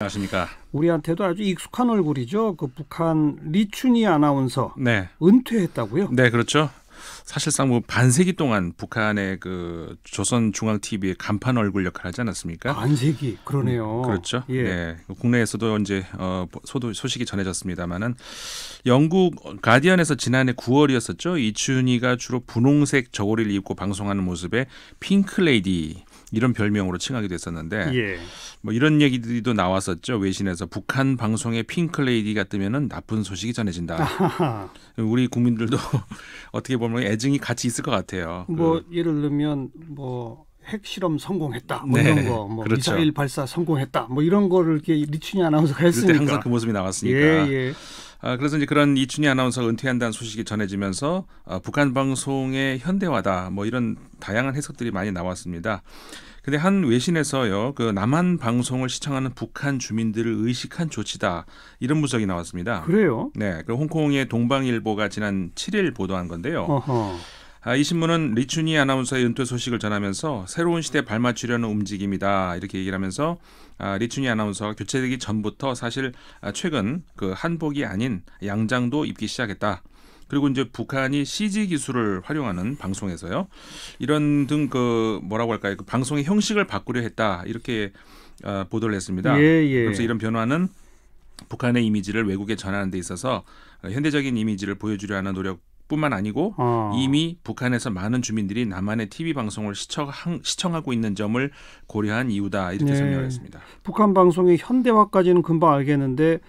안녕하십니까. 우리한테도 아주 익숙한 얼굴이죠. 그 북한 리춘희 아나운서 네. 은퇴했다고요? 네, 그렇죠. 사실상 뭐 반세기 동안 북한의 그 조선 중앙 TV의 간판 얼굴 역할을 하지 않았습니까? 반세기 그러네요. 음, 그렇죠. 예. 네. 국내에서도 이제 어, 소도 소식이 전해졌습니다만은 영국 가디언에서 지난해 9월이었었죠. 이춘희가 주로 분홍색 저고리를 입고 방송하는 모습에 핑크 레이디 이런 별명으로 칭하기도 했었는데 예. 뭐 이런 얘기들도 나왔었죠 외신에서 북한 방송에 핑클레이디가 뜨면은 나쁜 소식이 전해진다. 우리 국민들도 어떻게 보면 애증이 같이 있을 것 같아요. 뭐 그. 예를 들면 뭐 핵실험 성공했다 뭐 네. 이런 거뭐 그렇죠. 미사일 발사 성공했다 뭐 이런 거를 이렇게 리춘이 아나운서가 했으니까 그때 항상 그 모습이 나왔으니까. 예, 예. 아, 그래서 이제 그런 이춘희 아나운서 은퇴한다는 소식이 전해지면서 아, 북한 방송의 현대화다 뭐 이런 다양한 해석들이 많이 나왔습니다. 근데 한 외신에서요, 그 남한 방송을 시청하는 북한 주민들을 의식한 조치다 이런 분석이 나왔습니다. 그래요? 네, 그 홍콩의 동방일보가 지난 7일 보도한 건데요. 어허. 아, 이 신문은 리춘희 아나운서의 은퇴 소식을 전하면서 새로운 시대에 발맞추려는 움직임이다 이렇게 얘기를 하면서 아, 리춘희 아나운서가 교체되기 전부터 사실 아, 최근 그 한복이 아닌 양장도 입기 시작했다. 그리고 이제 북한이 CG 기술을 활용하는 방송에서요. 이런 등 그 뭐라고 할까요? 그 방송의 형식을 바꾸려 했다. 이렇게 어, 보도를 했습니다. 예, 예. 그래서 이런 변화는 북한의 이미지를 외국에 전하는 데 있어서 현대적인 이미지를 보여주려 하는 노력 뿐만 아니고 어. 이미 북한에서 많은 주민들이 남한의 TV 방송을 시청, 하고 있는 점을 고려한 이유다 이렇게 네. 설명을 했습니다. 북한 방송의 현대화까지는 금방 알겠는데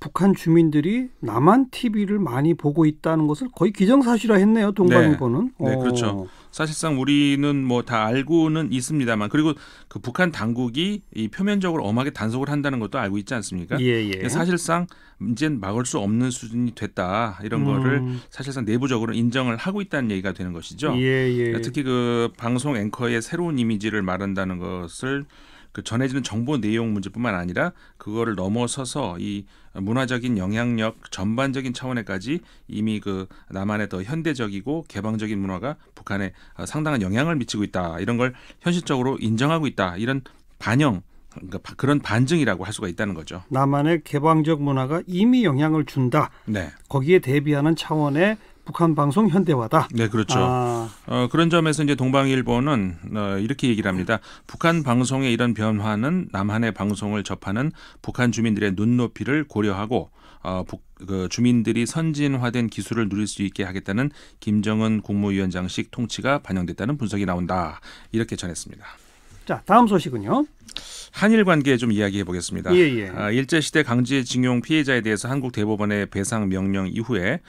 북한 주민들이 남한 TV를 많이 보고 있다는 것을 거의 기정사실화했네요. 동방일보는 네, 네 그렇죠. 어. 사실상 우리는 뭐 다 알고는 있습니다만 그리고 그 북한 당국이 이 표면적으로 엄하게 단속을 한다는 것도 알고 있지 않습니까? 예, 예. 사실상 이젠 막을 수 없는 수준이 됐다 이런 음. 거를 사실상 내부적으로 인정을 하고 있다는 얘기가 되는 것이죠. 예, 예. 특히 그 방송 앵커의 새로운 이미지를 말한다는 것을 그 전해지는 정보 내용 문제뿐만 아니라 그거를 넘어서서 이 문화적인 영향력 전반적인 차원에까지 이미 그 남한의 더 현대적이고 개방적인 문화가 북한에 어, 상당한 영향을 미치고 있다 이런 걸 현실적으로 인정하고 있다 이런 반영 그러니까 그런 반증이라고 할 수가 있다는 거죠. 남한의 개방적 문화가 이미 영향을 준다. 네. 거기에 대비하는 차원의 북한 방송 현대화다. 네, 그렇죠. 아. 어, 그런 점에서 이제 동방일보는 어, 이렇게 얘기를 합니다. 북한 방송의 이런 변화는 남한의 방송을 접하는 북한 주민들의 눈높이를 고려하고 어, 북, 그 주민들이 선진화된 기술을 누릴 수 있게 하겠다는 김정은 국무위원장식 통치가 반영됐다는 분석이 나온다. 이렇게 전했습니다. 자, 다음 소식은요. 한일 관계좀 이야기해 보겠습니다. 예, 예. 아, 일제시대 강제징용 피해자에 대해서 한국 대법원의 배상 명령 이후에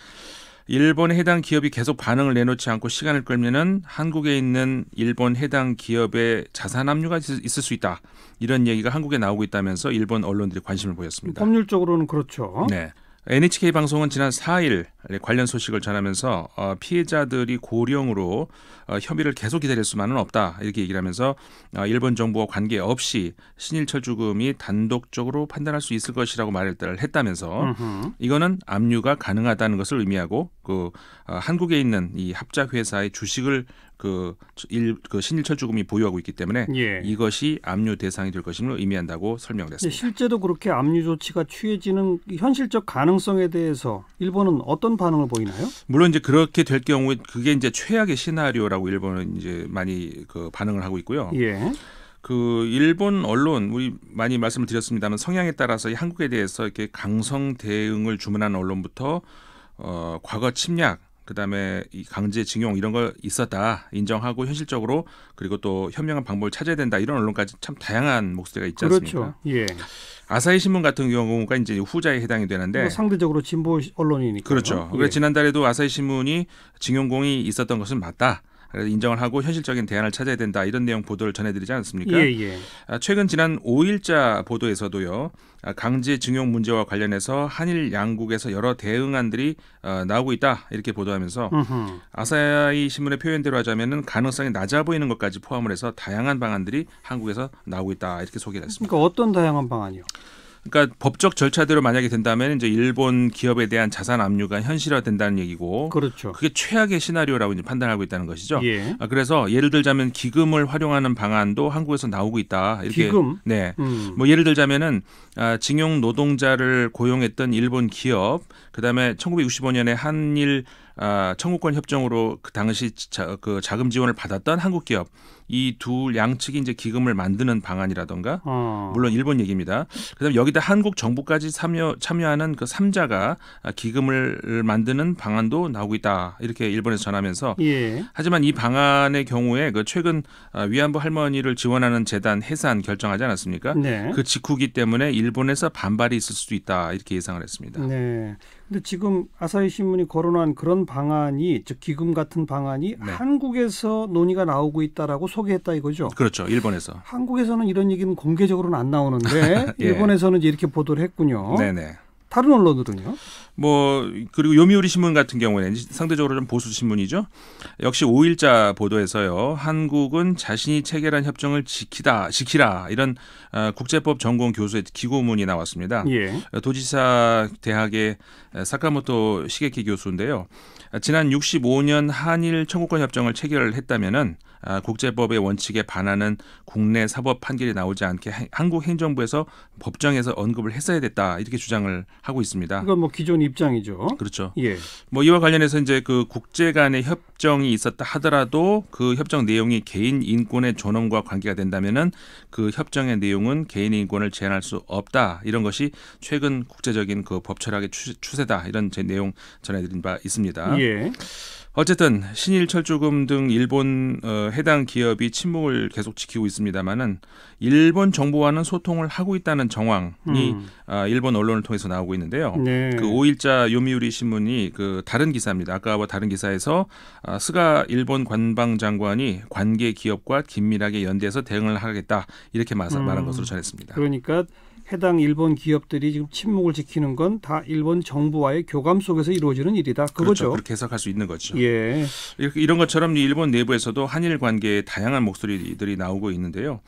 일본 해당 기업이 계속 반응을 내놓지 않고 시간을 끌면은 한국에 있는 일본 해당 기업의 자산 압류가 있을 수 있다. 이런 얘기가 한국에 나오고 있다면서 일본 언론들이 관심을 보였습니다. 법률적으로는 그렇죠. 네. NHK 방송은 지난 4일 관련 소식을 전하면서 어, 피해자들이 고령으로 협의를 어, 계속 기다릴 수만은 없다 이렇게 얘기를 하면서 어, 일본 정부와 관계없이 신일철 죽음이 단독적으로 판단할 수 있을 것이라고 말을 했다면서 이거는 압류가 가능하다는 것을 의미하고 그 한국에 있는 이 합작 회사의 주식을 그, 일, 그 신일 철주금이 보유하고 있기 때문에 예. 이것이 압류 대상이 될 것임을 의미한다고 설명을했습니다 실제로 그렇게 압류 조치가 취해지는 현실적 가능성에 대해서 일본은 어떤 반응을 보이나요? 물론 이제 그렇게 될 경우에 그게 이제 최악의 시나리오라고 일본은 이제 많이 그 반응을 하고 있고요. 예. 그 일본 언론 우리 많이 말씀을 드렸습니다만 성향에 따라서 이 한국에 대해서 이렇게 강성 대응을 주문하는 언론부터 어 과거 침략 그다음에 이 강제징용 이런 걸 있었다 인정하고 현실적으로 그리고 또 현명한 방법을 찾아야 된다 이런 언론까지 참 다양한 목소리가 있지 그렇죠. 않습니까? 그렇죠. 예. 아사히 신문 같은 경우가 이제 후자에 해당이 되는데 뭐 상대적으로 진보 언론이니까 그렇죠. 예. 그래서 지난달에도 아사히 신문이 징용공이 있었던 것은 맞다. 인정을 하고 현실적인 대안을 찾아야 된다 이런 내용 보도를 전해드리지 않습니까? 예, 예. 아, 최근 지난 5일자 보도에서도요 아, 강제 징용 문제와 관련해서 한일 양국에서 여러 대응안들이 어, 나오고 있다 이렇게 보도하면서 으흠. 아사히 신문의 표현대로 하자면은 가능성이 낮아 보이는 것까지 포함을 해서 다양한 방안들이 한국에서 나오고 있다 이렇게 소개했습니다. 그러니까 어떤 다양한 방안이요? 그러니까 법적 절차대로 만약에 된다면 이제 일본 기업에 대한 자산 압류가 현실화된다는 얘기고, 그렇죠. 그게 최악의 시나리오라고 이제 판단하고 있다는 것이죠. 예. 아, 그래서 예를 들자면 기금을 활용하는 방안도 한국에서 나오고 있다. 이렇게 기금. 네. 음. 뭐 예를 들자면은 아, 징용 노동자를 고용했던 일본 기업, 그다음에 1965년에 한일 아, 청구권 협정으로 그 당시 자, 그 자금 지원을 받았던 한국 기업 이둘 양측이 이제 기금을 만드는 방안이라던가 어. 물론 일본 얘기입니다. 그다음에 여기다 한국 정부까지 참여 참여하는 그삼자가 기금을 만드는 방안도 나오고 있다. 이렇게 일본에서 전하면서 예. 하지만 이 방안의 경우에 그 최근 아, 위안부 할머니를 지원하는 재단 해산 결정하지 않았습니까? 네. 그 직후기 때문에 일본에서 반발이 있을 수도 있다. 이렇게 예상을 했습니다. 네. 근데 지금 아사히 신문이 거론한 그런 방안이 즉 기금 같은 방안이 네. 한국에서 논의가 나오고 있다라고 소개했다 이거죠. 그렇죠. 일본에서. 한국에서는 이런 얘기는 공개적으로는 안 나오는데 예. 일본에서는 이제 이렇게 보도를 했군요. 네네. 다른 언론들은요? 뭐 그리고 요미우리 신문 같은 경우에는 상대적으로 좀 보수 신문이죠. 역시 5일자 보도에서요. 한국은 자신이 체결한 협정을 지키다 지키라 이런 어, 국제법 전공 교수의 기고문이 나왔습니다. 예. 도지사 대학의 사카모토 시게키 교수인데요. 지난 65년 한일 청구권 협정을 체결했다면은 아, 국제법의 원칙에 반하는 국내 사법 판결이 나오지 않게 한국 행정부에서 법정에서 언급을 했어야 됐다 이렇게 주장을 하고 있습니다. 이건 뭐 기존 입장이죠. 그렇죠. 예. 뭐 이와 관련해서 이제 그 국제 간의 협정이 있었다 하더라도 그 협정 내용이 개인 인권의 존엄과 관계가 된다면은 그 협정의 내용은 개인 인권을 제한할 수 없다 이런 것이 최근 국제적인 그 법철학의 추세다 이런 제 내용 전해드린 바 있습니다. 예. 어쨌든 신일 철조금 등 일본 어, 해당 기업이 침묵을 계속 지키고 있습니다만은 일본 정부와는 소통을 하고 있다는 정황이 음. 아, 일본 언론을 통해서 나오고 있는데요. 네. 그 5일자 요미우리 신문이 그 다른 기사입니다. 아까와 다른 기사에서 아, 스가 일본 관방 장관이 관계 기업과 긴밀하게 연대해서 대응을 하겠다 이렇게 음. 말한 것으로 전했습니다. 그러니까 해당 일본 기업들이 지금 침묵을 지키는 건 다 일본 정부와의 교감 속에서 이루어지는 일이다. 그거죠. 그렇죠. 그렇게 해석할 수 있는 거죠. 예. 예. 이런 것처럼 일본 내부에서도 한일 관계에 다양한 목소리들이 나오고 있는데요.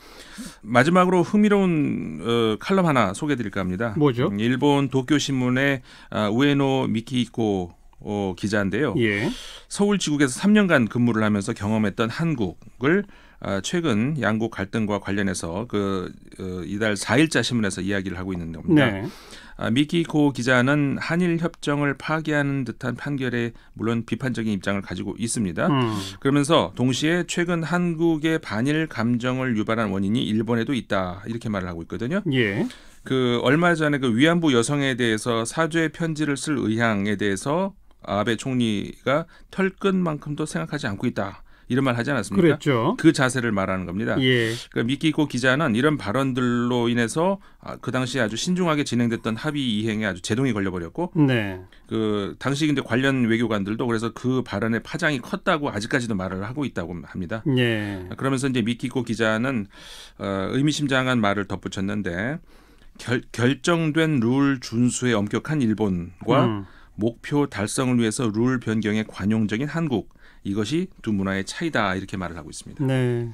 마지막으로 흥미로운 어, 칼럼 하나 소개해드릴까 합니다. 뭐죠? 음, 일본 도쿄 신문의 아, 우에노 미키이코 어, 기자인데요. 예. 서울 지국에서 3년간 근무를 하면서 경험했던 한국을 아, 최근 양국 갈등과 관련해서 그 어, 이달 4일자 신문에서 이야기를 하고 있는 겁니다. 네. 아, 미키 코 기자는 한일 협정을 파기하는 듯한 판결에 물론 비판적인 입장을 가지고 있습니다. 음. 그러면서 동시에 최근 한국의 반일 감정을 유발한 원인이 일본에도 있다 이렇게 말을 하고 있거든요. 예. 그 얼마 전에 그 위안부 여성에 대해서 사죄 편지를 쓸 의향에 대해서 아베 총리가 털끝만큼도 생각하지 않고 있다. 이런 말 하지 않았습니까? 그랬죠. 그 자세를 말하는 겁니다. 예. 그러니까 미키코 기자는 이런 발언들로 인해서 아, 그 당시에 아주 신중하게 진행됐던 합의 이행에 아주 제동이 걸려버렸고, 네. 그 당시 이제 관련 외교관들도 그래서 그 발언의 파장이 컸다고 아직까지도 말을 하고 있다고 합니다. 예. 그러면서 이제 미키코 기자는 어, 의미심장한 말을 덧붙였는데 결, 결정된 룰 준수에 엄격한 일본과 음. 목표 달성을 위해서 룰 변경에 관용적인 한국 이것이 두 문화의 차이다 이렇게 말을 하고 있습니다. 네.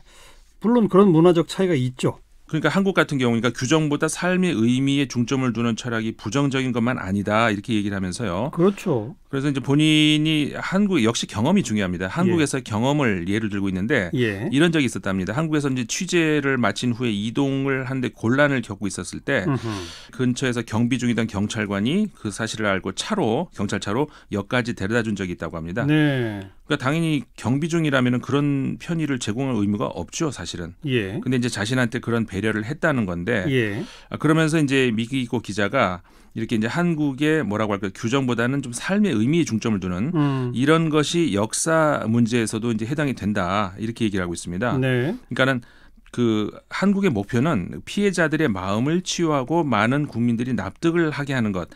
물론 그런 문화적 차이가 있죠. 그러니까 한국 같은 경우니까 규정보다 삶의 의미에 중점을 두는 철학이 부정적인 것만 아니다 이렇게 얘기를 하면서요. 그렇죠. 그래서 이제 본인이 한국 역시 경험이 중요합니다. 한국에서 예. 경험을 예를 들고 있는데 예. 이런 적이 있었답니다. 한국에서 이제 취재를 마친 후에 이동을 한데 곤란을 겪고 있었을 때 으흠. 근처에서 경비 중이던 경찰관이 그 사실을 알고 차로 경찰차로 역까지 데려다 준 적이 있다고 합니다. 네. 그러니까 당연히 경비 중이라면 그런 편의를 제공할 의무가 없죠, 사실은. 예. 근데 이제 자신한테 그런 배려를 했다는 건데. 예. 아, 그러면서 이제 미기고 기자가 이렇게 이제 한국의 뭐라고 할까 규정보다는 좀 삶의 의미에 중점을 두는 음. 이런 것이 역사 문제에서도 이제 해당이 된다 이렇게 얘기를 하고 있습니다. 네. 그러니까는 그 한국의 목표는 피해자들의 마음을 치유하고 많은 국민들이 납득을 하게 하는 것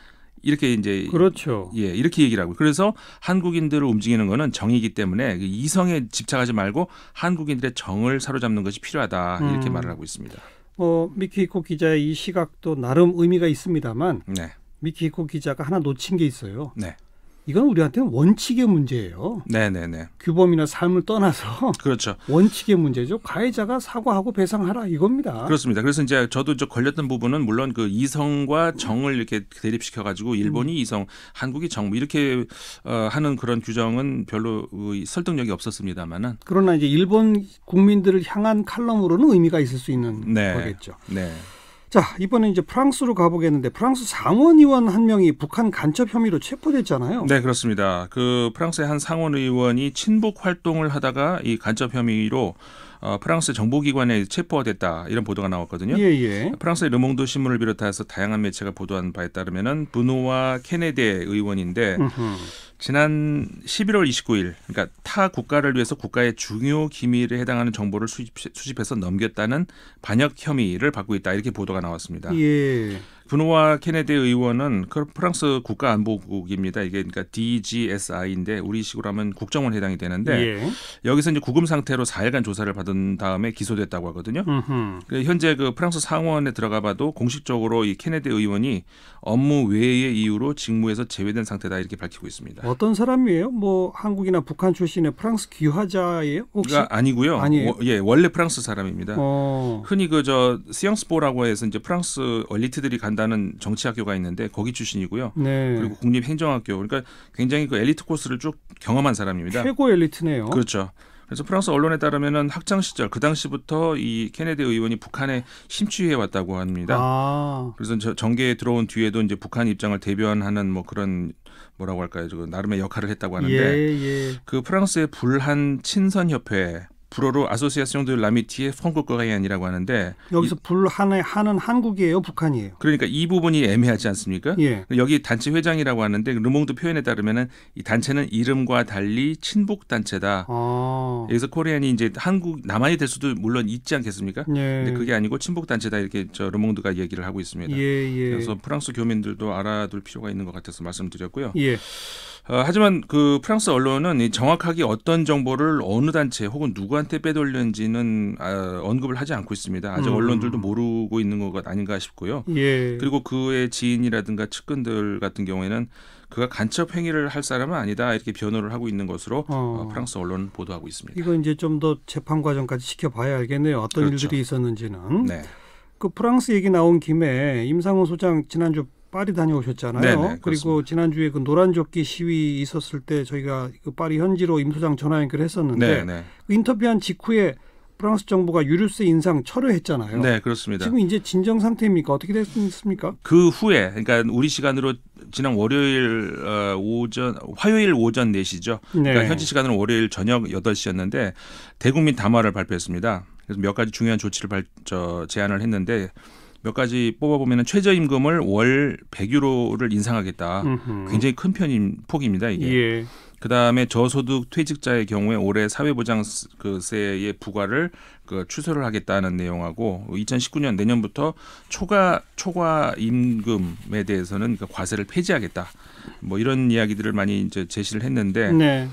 이렇게 이제 그렇죠. 예, 이렇게 얘기를 하고 그래서 한국인들을 움직이는 거는 정이기 때문에 그 이성에 집착하지 말고 한국인들의 정을 사로잡는 것이 필요하다 이렇게 음. 말을 하고 있습니다. 어, 미키코 기자의 이 시각도 나름 의미가 있습니다만 네. 미키코 기자가 하나 놓친 게 있어요. 네. 이건 우리한테는 원칙의 문제예요. 네네네. 규범이나 삶을 떠나서 그렇죠. 원칙의 문제죠. 가해자가 사과하고 배상하라 이겁니다. 그렇습니다. 그래서 이제 저도 저 걸렸던 부분은 물론 그 이성과 정을 이렇게 대립시켜 가지고 일본이 음. 이성, 한국이 정 뭐 이렇게 어, 하는 그런 규정은 별로 설득력이 없었습니다만은 그러나 이제 일본 국민들을 향한 칼럼으로는 의미가 있을 수 있는 네. 거겠죠. 네. 자, 이번에 이제 프랑스로 가보겠는데 프랑스 상원 의원 한 명이 북한 간첩 혐의로 체포됐잖아요. 네, 그렇습니다. 그 프랑스의 한 상원 의원이 친북 활동을 하다가 이 간첩 혐의로 어, 프랑스 정보기관에 체포가 됐다 이런 보도가 나왔거든요. 예, 예. 프랑스의 르몽드 신문을 비롯해서 다양한 매체가 보도한 바에 따르면은 분노와 케네디 의원인데 으흠. 지난 11월 29일 그러니까 타 국가를 위해서 국가의 중요 기밀에 해당하는 정보를 수집, 수집해서 넘겼다는 반역 혐의를 받고 있다 이렇게 보도가 나왔습니다. 예. 분호와 케네디 의원은 프랑스 국가안보국입니다. 이게 그러니까 DGSI인데 우리식으로 하면 국정원 해당이 되는데 예. 여기서 이제 구금 상태로 4일간 조사를 받은 다음에 기소됐다고 하거든요. 그 현재 그 프랑스 상원에 들어가봐도 공식적으로 이 케네디 의원이 업무 외의 이유로 직무에서 제외된 상태다 이렇게 밝히고 있습니다. 어떤 사람이에요? 뭐 한국이나 북한 출신의 프랑스 귀화자예요? 혹시 아, 아니고요. 아니에요. 예, 원래 프랑스 사람입니다. 어. 흔히 그저시앙스포라고 해서 이제 프랑스 얼리트들이 간다. 전다는 정치학교가 있는데 거기 출신이고요. 네. 그리고 국립행정학교 그러니까 굉장히 그 엘리트 코스를 쭉 경험한 사람입니다. 최고 엘리트네요. 그렇죠. 그래서 프랑스 언론에 따르면은 학창 시절 그 당시부터 이 케네디 의원이 북한에 심취해 왔다고 합니다. 아. 그래서 정계에 들어온 뒤에도 이제 북한 입장을 대변하는 뭐 그런 뭐라고 할까요? 그 나름의 역할을 했다고 하는데 예, 예. 그 프랑스의 불한 친선 협회 불어로 아소시아시옹 드 라미티의 펑국거가이안이라고 하는데 여기서 불 한의 한은 한국이에요, 북한이에요. 그러니까 이 부분이 애매하지 않습니까? 예. 여기 단체 회장이라고 하는데 르몽드 표현에 따르면은 이 단체는 이름과 달리 친북 단체다. 아. 여기서 코리안이 이제 한국 남한이 될 수도 물론 있지 않겠습니까? 예. 근데 그게 아니고 친북 단체다 이렇게 저 르몽드가 얘기를 하고 있습니다. 예, 예. 그래서 프랑스 교민들도 알아둘 필요가 있는 것 같아서 말씀드렸고요. 예. 어, 하지만 그 프랑스 언론은 이 정확하게 어떤 정보를 어느 단체 혹은 누구한테 빼돌렸는지는 아, 언급을 하지 않고 있습니다. 아직 음. 언론들도 모르고 있는 것 아닌가 싶고요. 예. 그리고 그의 지인이라든가 측근들 같은 경우에는 그가 간첩 행위를 할 사람은 아니다 이렇게 변호를 하고 있는 것으로 어. 어 프랑스 언론 보도하고 있습니다. 이건 이제 좀 더 재판 과정까지 지켜봐야 알겠네요. 어떤 그렇죠. 일들이 있었는지는. 네. 그 프랑스 얘기 나온 김에 임상훈 소장 지난주 파리 다녀오셨잖아요. 네네, 그리고 지난주에 그 노란조끼 시위 있었을 때 저희가 그 파리 현지로 임소장 전화 연결했었는데 네 그 인터뷰한 직후에 프랑스 정부가 유류세 인상 철회했잖아요. 네, 그렇습니다. 지금 이제 진정 상태입니까? 어떻게 됐습니까? 그 후에 그러니까 우리 시간으로 지난 월요일 어, 오전 화요일 오전 4시죠. 네. 그러니까 네. 현지 시간으로 월요일 저녁 8시였는데 대국민 담화를 발표했습니다. 그래서 몇 가지 중요한 조치를 발, 저, 제안을 했는데 몇 가지 뽑아보면 최저임금을 월 100유로를 인상하겠다. 음흠. 굉장히 큰 편인 폭입니다. 이게. 예. 그 다음에 저소득 퇴직자의 경우에 올해 사회보장세의 그 부과를 그 추세를 하겠다는 내용하고 2019년 내년부터 초과 초과 임금에 대해서는 그 과세를 폐지하겠다. 뭐 이런 이야기들을 많이 이제 제시를 했는데 네.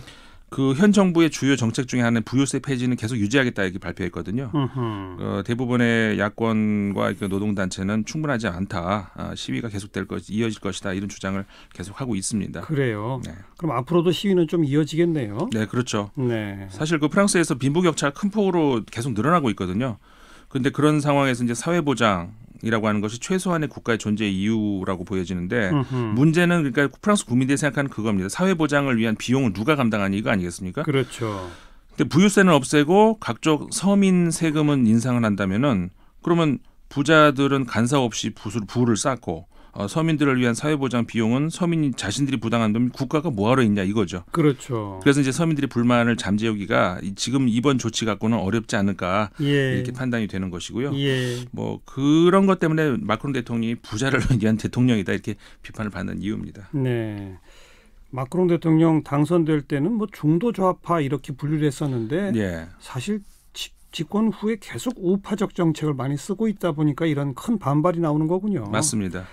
그현 정부의 주요 정책 중에 하나는 부유세 폐지는 계속 유지하겠다 이렇게 발표했거든요. 어, 대부분의 야권과 그 노동단체는 충분하지 않다. 아, 시위가 계속될 것 이어질 것이다 이런 주장을 계속 하고 있습니다. 그래요. 네. 그럼 앞으로도 시위는 좀 이어지겠네요. 네, 그렇죠. 네. 사실 그 프랑스에서 빈부격차 큰 폭으로 계속 늘어나고 있거든요. 근데 그런 상황에서 이제 사회보장 정당이라고 하는 것이 최소한의 국가의 존재 이유라고 보여지는데 음흠. 문제는 그러니까 프랑스 국민들이 생각하는 그겁니다. 사회 보장을 위한 비용을 누가 감당하니 이거 아니겠습니까? 그렇죠. 근데 부유세는 없애고 각종 서민 세금은 인상을 한다면은 그러면 부자들은 간사 없이 부수, 부를 쌓고 어, 서민들을 위한 사회보장 비용은 서민이 자신들이 부담한다면 국가가 뭐하러 있냐 이거죠. 그렇죠. 그래서 이제 서민들의 불만을 잠재우기가 지금 이번 조치 갖고는 어렵지 않을까 예. 이렇게 판단이 되는 것이고요. 예. 뭐 그런 것 때문에 마크롱 대통령이 부자를 위한 대통령이다 이렇게 비판을 받는 이유입니다. 네. 마크롱 대통령 당선될 때는 뭐 중도 좌파 이렇게 분류를 했었는데 예. 사실 집권 후에 계속 우파적 정책을 많이 쓰고 있다 보니까 이런 큰 반발이 나오는 거군요. 맞습니다.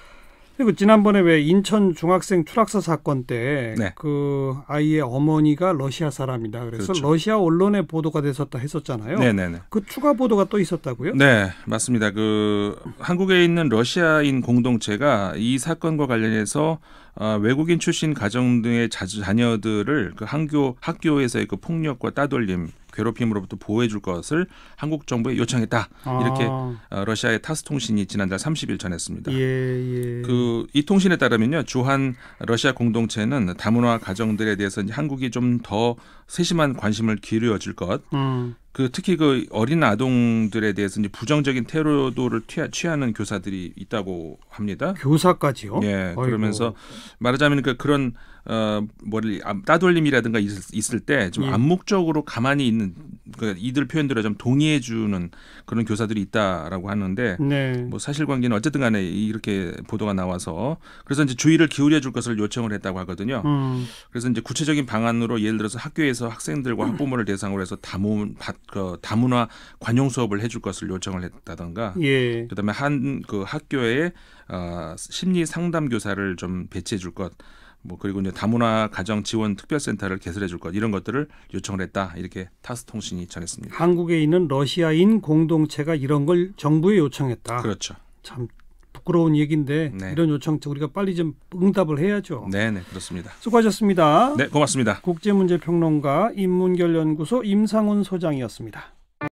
그리고 지난번에 왜 인천 중학생 추락사 사건 때그 네. 그 아이의 어머니가 러시아 사람이다 그래서 그렇죠. 러시아 언론에 보도가 됐었다 했었잖아요. 네네네. 네, 네. 그 추가 보도가 또 있었다고요? 네, 맞습니다. 그 한국에 있는 러시아인 공동체가 이 사건과 관련해서 어, 외국인 출신 가정 등의 자녀들을 그 학교 학교에서의 그 폭력과 따돌림 괴롭힘으로부터 보호해 줄 것을 한국 정부에 요청했다. 아. 이렇게 어, 러시아의 타스 통신이 지난달 30일 전했습니다. 예, 예. 그 이 통신에 따르면요. 주한 러시아 공동체는 다문화 가정들에 대해서 한국이 좀 더 세심한 관심을 기울여 줄 것, 음. 그 특히 그 어린 아동들에 대해서 이제 부정적인 태도를 취하는 교사들이 있다고 합니다. 교사까지요? 예. 어이구. 그러면서 말하자면 그러니까 그런 어, 뭐를 아, 따돌림이라든가 있을, 있을 때좀 예. 암묵적으로 가만히 있는 그 이들 표현들을좀 동의해 주는 그런 교사들이 있다라고 하는데 네. 뭐 사실관계는 어쨌든 간에 이렇게 보도가 나와서 그래서 이제 주의를 기울여 줄 것을 요청을 했다고 하거든요. 음. 그래서 이제 구체적인 방안으로 예를 들어서 학교에서 학생들과 음. 학부모를 대상으로 해서 다문 그, 다문화 관용 수업을 해줄 것을 요청을 했다던가 예. 그다음에 한 그 학교에 어, 심리 상담 교사를 좀 배치해 줄 것. 뭐 그리고 이제 다문화 가정 지원 특별센터를 개설해 줄 것 이런 것들을 요청을 했다 이렇게 타스 통신이 전했습니다. 한국에 있는 러시아인 공동체가 이런 걸 정부에 요청했다. 그렇죠. 참 부끄러운 얘기인데 네. 이런 요청 우리가 빨리 좀 응답을 해야죠. 네, 네, 그렇습니다. 수고하셨습니다. 네, 고맙습니다. 국제문제평론가 인문결연구소 임상훈 소장이었습니다.